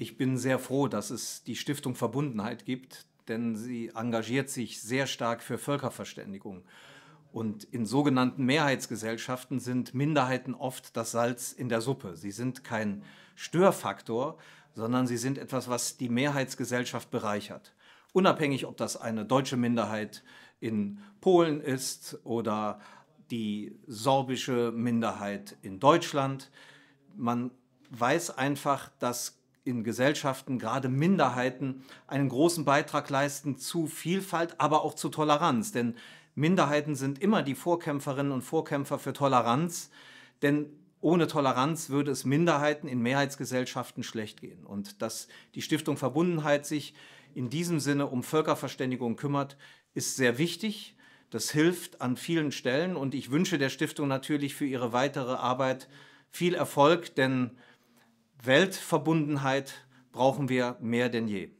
Ich bin sehr froh, dass es die Stiftung Verbundenheit gibt, denn sie engagiert sich sehr stark für Völkerverständigung. Und in sogenannten Mehrheitsgesellschaften sind Minderheiten oft das Salz in der Suppe. Sie sind kein Störfaktor, sondern sie sind etwas, was die Mehrheitsgesellschaft bereichert. Unabhängig, ob das eine deutsche Minderheit in Polen ist oder die sorbische Minderheit in Deutschland. Man weiß einfach, dass in Gesellschaften gerade Minderheiten einen großen Beitrag leisten zu Vielfalt, aber auch zu Toleranz. Denn Minderheiten sind immer die Vorkämpferinnen und Vorkämpfer für Toleranz, denn ohne Toleranz würde es Minderheiten in Mehrheitsgesellschaften schlecht gehen. Und dass die Stiftung Verbundenheit sich in diesem Sinne um Völkerverständigung kümmert, ist sehr wichtig. Das hilft an vielen Stellen und ich wünsche der Stiftung natürlich für ihre weitere Arbeit viel Erfolg, denn Weltverbundenheit brauchen wir mehr denn je.